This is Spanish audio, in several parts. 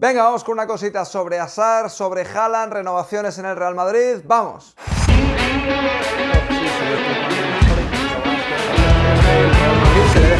Venga, vamos con una cosita sobre Azar, sobre Jalan, renovaciones en el Real Madrid. ¡Vamos!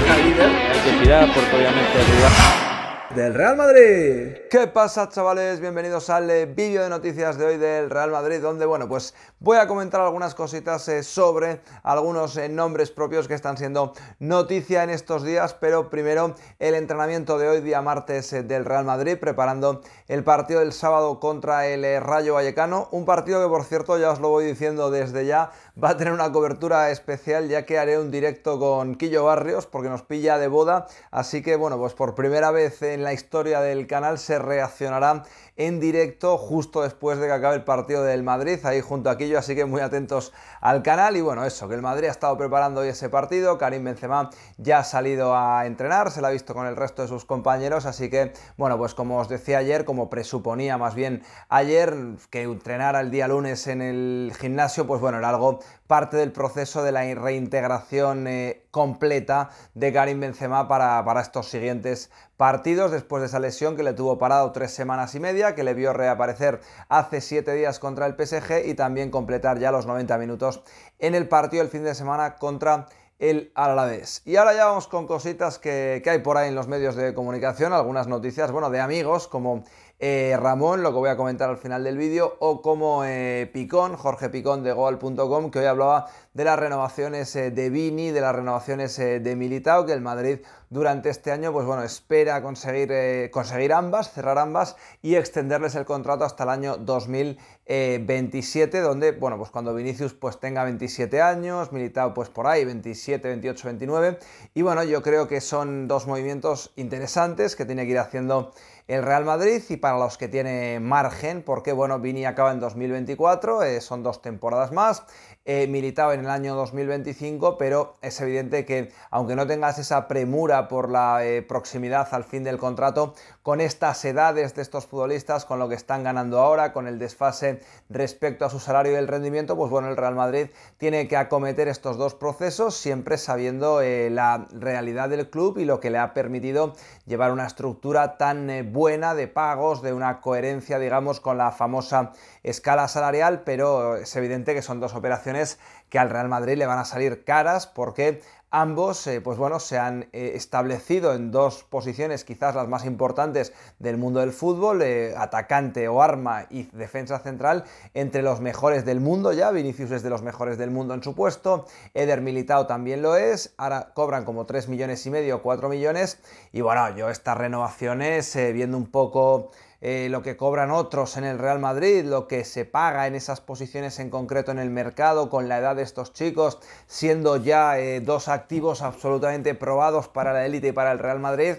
Hay que porque obviamente del Real Madrid. ¿Qué pasa chavales? Bienvenidos al eh, vídeo de noticias de hoy del Real Madrid donde bueno pues voy a comentar algunas cositas eh, sobre algunos eh, nombres propios que están siendo noticia en estos días pero primero el entrenamiento de hoy día martes del Real Madrid preparando el partido del sábado contra el Rayo Vallecano un partido que por cierto ya os lo voy diciendo desde ya va a tener una cobertura especial ya que haré un directo con Quillo Barrios porque nos pilla de boda, así que bueno, pues por primera vez en la historia del canal se reaccionará en directo justo después de que acabe el partido del Madrid, ahí junto a Quillo, así que muy atentos al canal y bueno, eso, que el Madrid ha estado preparando hoy ese partido, Karim Benzema ya ha salido a entrenar, se la ha visto con el resto de sus compañeros, así que bueno, pues como os decía ayer, como presuponía más bien ayer, que entrenara el día lunes en el gimnasio, pues bueno, era algo parte del proceso de la reintegración eh, completa de Karim Benzema para, estos siguientes partidos después de esa lesión que le tuvo parado tres semanas y media, que le vio reaparecer hace siete días contra el PSG y también completar ya los 90 minutos en el partido el fin de semana contra el Alavés. Y ahora ya vamos con cositas que, que hay por ahí en los medios de comunicación, algunas noticias, bueno, de amigos como eh, Ramón, lo que voy a comentar al final del vídeo, o como eh, Picón, Jorge Picón de Goal.com, que hoy hablaba de las renovaciones eh, de Vini, de las renovaciones de Militao, que el Madrid durante este año, pues bueno, espera conseguir, conseguir ambas, cerrar ambas y extenderles el contrato hasta el año 2027, donde, bueno, pues cuando Vinicius pues tenga 27 años, Militao pues por ahí, 27, 28, 29, y bueno, yo creo que son dos movimientos interesantes que tiene que ir haciendo el Real Madrid y para los que tiene margen, porque bueno, Vini acaba en 2024, eh, son dos temporadas más, eh, en el año 2025, pero es evidente que aunque no tengas esa premura por la eh, proximidad al fin del contrato, con estas edades de estos futbolistas, con lo que están ganando ahora, con el desfase respecto a su salario y el rendimiento, pues bueno, el Real Madrid tiene que acometer estos dos procesos siempre sabiendo eh, la realidad del club y lo que le ha permitido llevar una estructura tan eh, buena de pagos, de una coherencia, digamos, con la famosa escala salarial, pero es evidente que son dos operaciones que al Real Madrid le van a salir caras porque ambos eh, pues bueno, se han eh, establecido en dos posiciones quizás las más importantes del mundo del fútbol, eh, atacante o arma y defensa central, entre los mejores del mundo ya, Vinicius es de los mejores del mundo en su puesto, Eder Militao también lo es, ahora cobran como 3 millones y medio, 4 millones, y bueno, yo estas renovaciones, viendo un poco eh, lo que cobran otros en el Real Madrid, lo que se paga en esas posiciones en concreto en el mercado, con la edad de estos chicos, siendo ya eh, dos activos absolutamente probados para la élite y para el Real Madrid,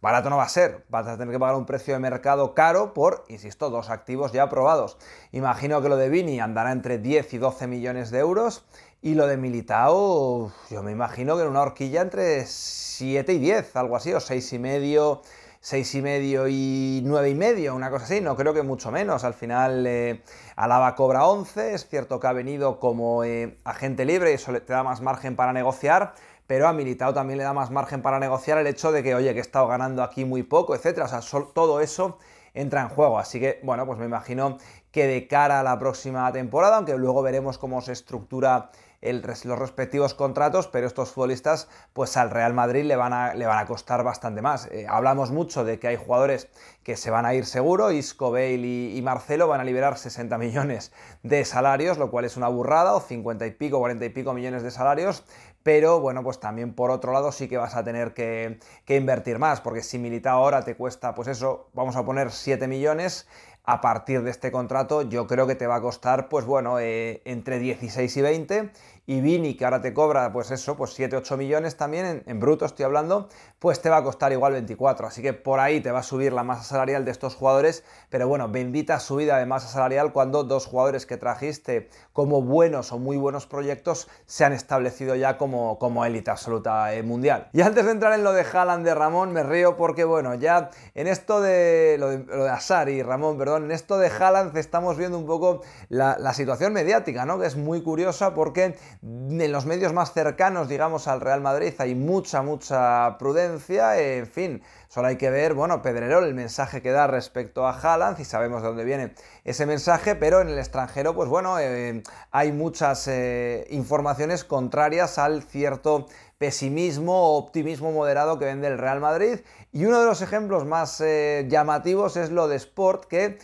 barato no va a ser. Vas a tener que pagar un precio de mercado caro por, insisto, dos activos ya probados. Imagino que lo de Vini andará entre 10 y 12 millones de euros. Y lo de Militao, yo me imagino que en una horquilla entre 7 y 10, algo así, o 6 y medio, seis y medio y nueve y medio, una cosa así, no creo que mucho menos. Al final eh, Alaba cobra 11, es cierto que ha venido como eh, agente libre y eso te da más margen para negociar, pero a militado también le da más margen para negociar el hecho de que, oye, que he estado ganando aquí muy poco, etcétera. O sea, todo eso entra en juego. Así que, bueno, pues me imagino que de cara a la próxima temporada, aunque luego veremos cómo se estructura los respectivos contratos, pero estos futbolistas, pues al Real Madrid le van a, costar bastante más. Eh, hablamos mucho de que hay jugadores que se van a ir seguro, Isco, Bale y, Marcelo van a liberar 60 millones de salarios, lo cual es una burrada, o 50 y pico, 40 y pico millones de salarios, pero bueno, pues también por otro lado sí que vas a tener que, que invertir más, porque si Militao ahora te cuesta, pues eso, vamos a poner 7 millones, a partir de este contrato yo creo que te va a costar, pues bueno, eh, entre 16 y 20. Y Vini, que ahora te cobra, pues eso, pues 7, 8 millones también, en, bruto estoy hablando, pues te va a costar igual 24. Así que por ahí te va a subir la masa salarial de estos jugadores. Pero bueno, bendita subida de masa salarial cuando dos jugadores que trajiste como buenos o muy buenos proyectos se han establecido ya como, como élite absoluta eh, mundial. Y antes de entrar en lo de Haaland de Ramón, me río porque bueno, ya en esto de lo de, Asari y Ramón, perdón, en esto de Haaland estamos viendo un poco la, situación mediática, ¿no? Que es muy curiosa porque en los medios más cercanos, digamos, al Real Madrid hay mucha, mucha prudencia, en fin, solo hay que ver, bueno, Pedrerol, el mensaje que da respecto a Haaland, y sabemos de dónde viene ese mensaje, pero en el extranjero, pues bueno, eh, hay muchas eh, informaciones contrarias al cierto pesimismo o optimismo moderado que vende el Real Madrid. Y uno de los ejemplos más eh, llamativos es lo de Sport, que eh,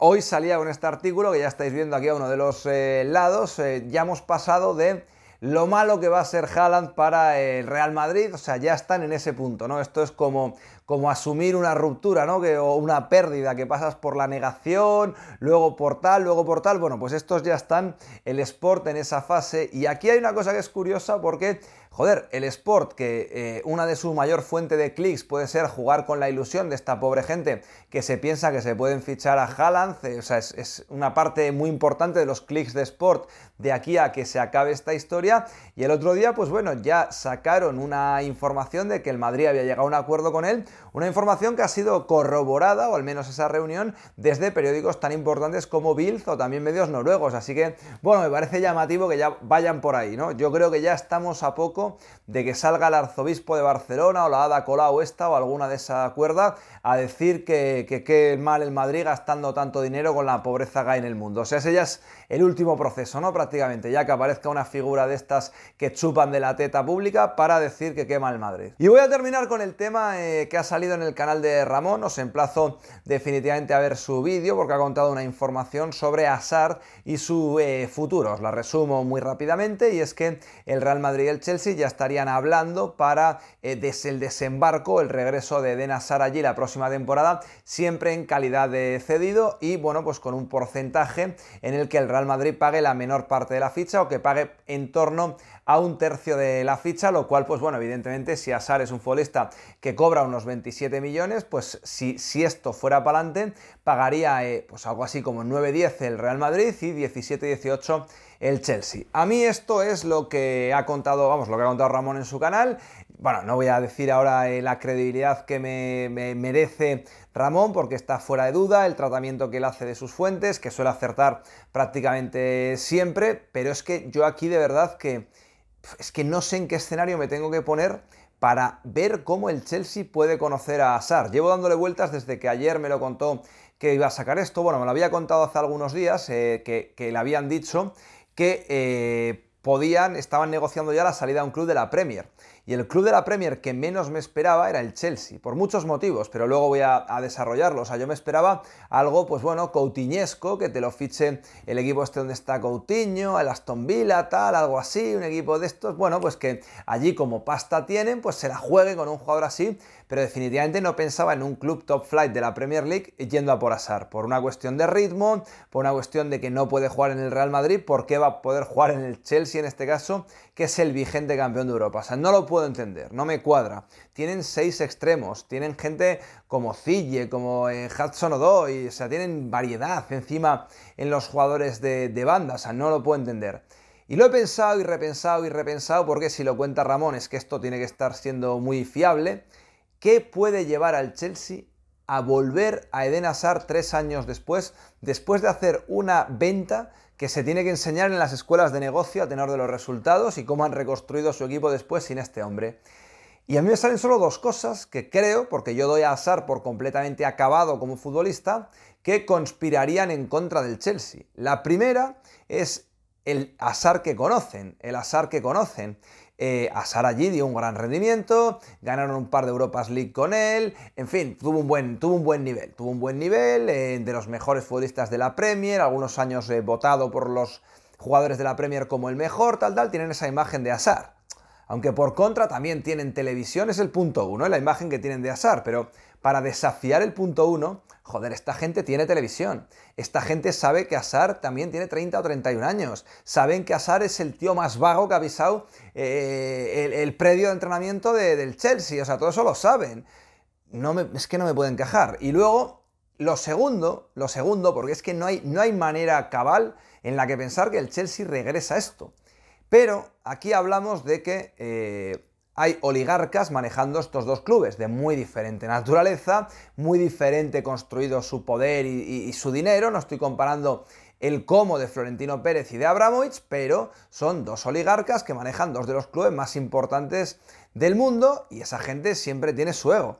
hoy salía con este artículo, que ya estáis viendo aquí a uno de los eh, lados. ya hemos pasado de lo malo que va a ser Haaland para el Real Madrid, o sea, ya están en ese punto, ¿no? Esto es como, como asumir una ruptura, ¿no? Que, o una pérdida, que pasas por la negación, luego por tal, luego por tal. Bueno, pues estos ya están el Sport en esa fase. Y aquí hay una cosa que es curiosa porque Joder, el sport, que eh, una de sus mayor fuente de clics puede ser jugar con la ilusión de esta pobre gente que se piensa que se pueden fichar a Haaland, eh, o sea, es, es, una parte muy importante de los clics de sport de aquí a que se acabe esta historia. Y el otro día, pues bueno, ya sacaron una información de que el Madrid había llegado a un acuerdo con él, una información que ha sido corroborada, o al menos esa reunión, desde periódicos tan importantes como Bild o también medios noruegos. Así que, bueno, me parece llamativo que ya vayan por ahí, ¿no? Yo creo que ya estamos a poco de que salga el arzobispo de Barcelona o la Ada Colau esta o alguna de esa cuerda a decir que qué mal el Madrid gastando tanto dinero con la pobreza que hay en el mundo. O sea, ese ya es el último proceso, ¿no? Prácticamente, ya que aparezca una figura de estas que chupan de la teta pública para decir que quema el Madrid. Y voy a terminar con el tema eh, que ha salido en el canal de Ramón. Os emplazo definitivamente a ver su vídeo porque ha contado una información sobre Asar y su eh, futuro. Os la resumo muy rápidamente y es que el Real Madrid y el Chelsea ya estarían hablando para eh, desde el desembarco, el regreso de Hazard allí la próxima temporada, siempre en calidad de cedido y bueno, pues con un porcentaje en el que el Real Madrid pague la menor parte de la ficha o que pague en torno a un tercio de la ficha, lo cual pues bueno, evidentemente si Asar es un futbolista que cobra unos 27 millones, pues si, esto fuera para adelante, pagaría eh, pues algo así como 9-10 el Real Madrid y 17-18 el Chelsea. A mí esto es lo que ha contado, vamos, lo que ha contado Ramón en su canal. Bueno, no voy a decir ahora eh, la credibilidad que me, merece Ramón, porque está fuera de duda el tratamiento que él hace de sus fuentes, que suele acertar prácticamente siempre, pero es que yo aquí de verdad que es que no sé en qué escenario me tengo que poner para ver cómo el Chelsea puede conocer a Asar. Llevo dándole vueltas desde que ayer me lo contó que iba a sacar esto. Bueno, me lo había contado hace algunos días, eh, que le habían dicho, que eh, podían, estaban negociando ya la salida a un club de la Premier. Y el club de la Premier que menos me esperaba era el Chelsea, por muchos motivos, pero luego voy a, a desarrollarlo. O sea, yo me esperaba algo, pues bueno, coutiñesco, que te lo fiche el equipo este donde está Coutinho, el Aston Villa, tal, algo así, un equipo de estos, bueno, pues que allí como pasta tienen, pues se la juegue con un jugador así, pero definitivamente no pensaba en un club top flight de la Premier League yendo a por azar, por una cuestión de ritmo, por una cuestión de que no puede jugar en el Real Madrid, porque va a poder jugar en el Chelsea en este caso, que es el vigente campeón de Europa. O sea, no lo entender, no me cuadra. Tienen seis extremos, tienen gente como Cille, como eh, Hudson O'Doy, o sea, tienen variedad encima en los jugadores de, de banda, o sea, no lo puedo entender. Y lo he pensado y repensado y repensado porque si lo cuenta Ramón es que esto tiene que estar siendo muy fiable. ¿Qué puede llevar al Chelsea a volver a Eden Hazard tres años después, después de hacer una venta que se tiene que enseñar en las escuelas de negocio a tenor de los resultados y cómo han reconstruido su equipo después sin este hombre. Y a mí me salen solo dos cosas que creo, porque yo doy a Azar por completamente acabado como futbolista, que conspirarían en contra del Chelsea. La primera es el azar que conocen, el azar que conocen eh, Asar allí dio un gran rendimiento, ganaron un par de Europas League con él, en fin, tuvo un buen, tuvo un buen nivel, tuvo un buen nivel, eh, de los mejores futbolistas de la Premier, algunos años eh, votado por los jugadores de la Premier como el mejor, tal, tal, tienen esa imagen de azar Aunque por contra también tienen televisión, es el punto uno, ¿eh? la imagen que tienen de azar pero para desafiar el punto uno, joder, esta gente tiene televisión. Esta gente sabe que Asar también tiene 30 o 31 años. Saben que Asar es el tío más vago que ha avisado eh, el, predio de entrenamiento del Chelsea. O sea, todo eso lo saben. No es que no me pueden encajar. Y luego, lo segundo, lo segundo, porque es que no hay, no hay manera cabal en la que pensar que el Chelsea regresa a esto. Pero aquí hablamos de que eh, hay oligarcas manejando estos dos clubes de muy diferente naturaleza, muy diferente construido su poder y, su dinero. No estoy comparando el cómo de Florentino Pérez y de Abramovich, pero son dos oligarcas que manejan dos de los clubes más importantes del mundo y esa gente siempre tiene su ego.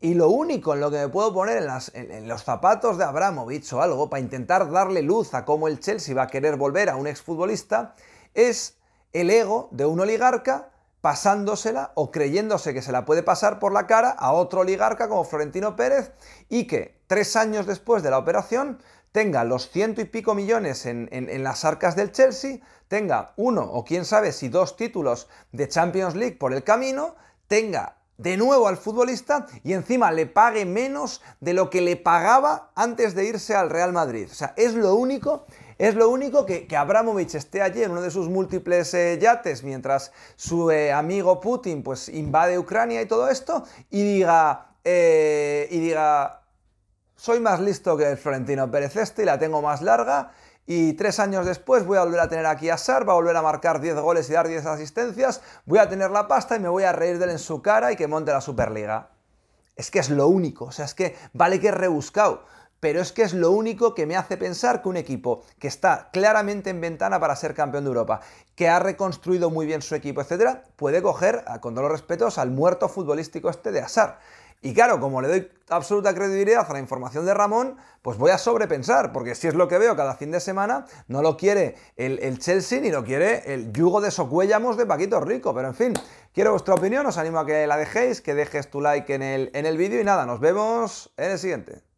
Y lo único en lo que me puedo poner en, en, los zapatos de Abramovich o algo para intentar darle luz a cómo el Chelsea va a querer volver a un exfutbolista es el ego de un oligarca pasándosela o creyéndose que se la puede pasar por la cara a otro oligarca como Florentino Pérez y que tres años después de la operación tenga los ciento y pico millones en, en, las arcas del Chelsea, tenga uno o quién sabe si dos títulos de Champions League por el camino, tenga de nuevo al futbolista y encima le pague menos de lo que le pagaba antes de irse al Real Madrid. O sea, es lo único es lo único que, que Abramovich esté allí en uno de sus múltiples eh, yates mientras su eh, amigo Putin pues invade Ucrania y todo esto y diga, eh, y diga, soy más listo que el Florentino Pérez este y la tengo más larga y tres años después voy a volver a tener aquí a Sar, va a volver a marcar 10 goles y dar 10 asistencias, voy a tener la pasta y me voy a reír de él en su cara y que monte la Superliga. Es que es lo único, o sea, es que vale que es rebuscado, pero es que es lo único que me hace pensar que un equipo que está claramente en ventana para ser campeón de Europa, que ha reconstruido muy bien su equipo, etcétera, puede coger, con todos los respetos, al muerto futbolístico este de Asar. Y claro, como le doy absoluta credibilidad a la información de Ramón, pues voy a sobrepensar, porque si es lo que veo cada fin de semana, no lo quiere el, Chelsea ni lo quiere el yugo de Socuellamos de Paquito Rico. Pero en fin, quiero vuestra opinión, os animo a que la dejéis, que dejes tu like en el, en el vídeo y nada, nos vemos en el siguiente.